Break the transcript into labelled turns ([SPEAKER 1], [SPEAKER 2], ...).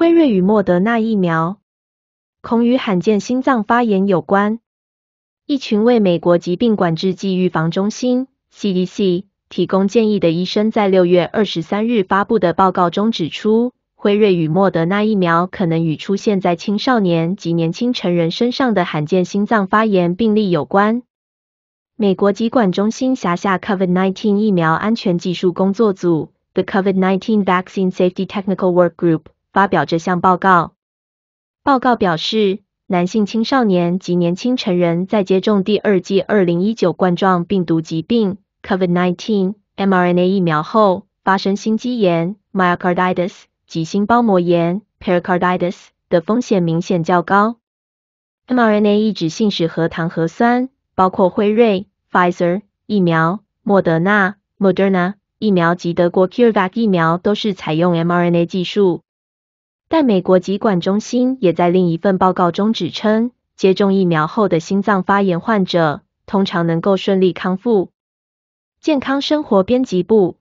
[SPEAKER 1] 辉瑞与莫德纳疫苗恐与罕见心脏发炎有关。一群为美国疾病管制暨预防中心 （CDC） 提供建议的医生在六月二十三日发布的报告中指出，辉瑞与莫德纳疫苗可能与出现在青少年及年轻成人身上的罕见心脏发炎病例有关。美国疾管中心辖下 COVID-19 疫苗安全技术工作组 （The COVID-19 Vaccine Safety Technical Work Group）。发表这项报告。报告表示，男性青少年及年轻成人在接种第二剂2019冠状病毒疾病 （COVID-19）mRNA 疫苗后，发生心肌炎 （myocarditis） 及心包膜炎 （pericarditis） 的风险明显较高。mRNA 抑制性史核糖核酸，包括辉瑞 （Pfizer） 疫苗、莫德纳 （Moderna） 疫苗及德国 CureVac 疫苗，都是采用 mRNA 技术。但美国疾管中心也在另一份报告中指称，接种疫苗后的心脏发炎患者通常能够顺利康复。健康生活编辑部。